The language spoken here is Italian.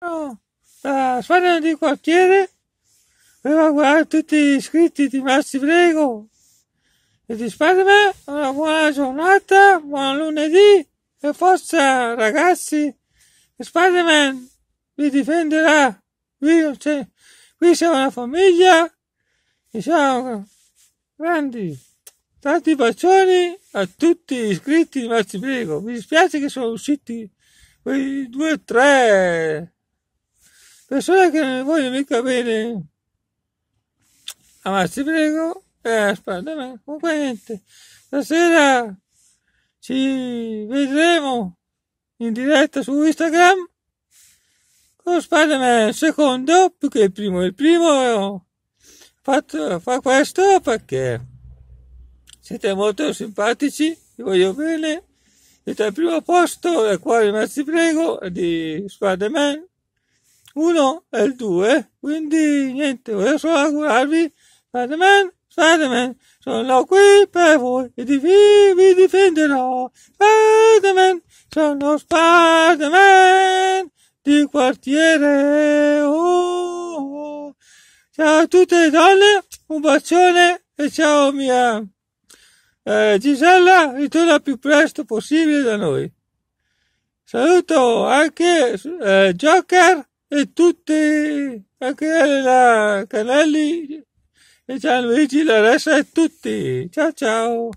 la ah, squadra di quartiere aveva guardare tutti gli iscritti di Massi Prego e di Spiderman una buona giornata, buon lunedì e forza ragazzi Spiderman vi difenderà qui, cioè, qui siamo una famiglia e siamo grandi tanti bacioni a tutti gli iscritti di Massi Prego mi dispiace che sono usciti quei due o tre persone che non vogliono mica bene. Amarsi ah, prego e alla spalla a Comunque niente, stasera ci vedremo in diretta su Instagram con Spider-Man secondo più che il primo. Il primo fatto, fa questo perché siete molto simpatici, vi voglio bene. Siete al primo posto, del quale mi prego, di Spider-Man 1 e il 2, quindi niente, volevo solo augurarvi Spider-Man, Spider-Man, sono qui per voi e dif- vi difenderò. Spider-Man, sono Spider-Man di quartiere. Oh, oh. Ciao a tutte le donne, un bacione e ciao mia eh, Gisella, ritorna più presto possibile da noi. Saluto anche eh, Joker e tutti, anche creare la canali e Gianluigi, hanno la resta e tutti ciao ciao